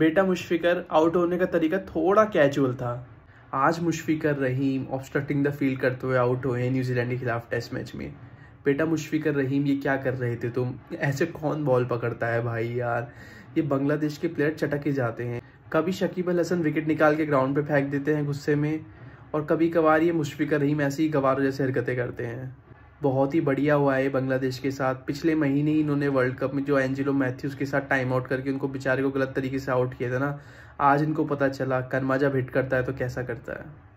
बेटा मुशफिकर आउट होने का तरीका थोड़ा कैजुअल था आज Mushfiqur Rahim obstructing the field करते हुए आउट हुए न्यूजीलैंड के खिलाफ टेस्ट मैच में बेटा मुशफिकर रहीम ये क्या कर रहे थे तुम ऐसे कौन बॉल पकड़ता है भाई यार ये बांग्लादेश के प्लेयर चटक ही जाते हैं कभी शकीब अल हसन विकेट निकाल के ग्राउंड पे फेंक देते हैं गुस्से में और कभी कभार ये मुशफिकर रहीम ऐसी ही गवारों जैसे हरकतें करते हैं बहुत ही बढ़िया हुआ है बांग्लादेश के साथ पिछले महीने ही इन्होंने वर्ल्ड कप में जो एंजिलो मैथ्यूज के साथ टाइम आउट करके उनको बेचारे को गलत तरीके से आउट किया था ना आज इनको पता चला कर्माजा हिट करता है तो कैसा करता है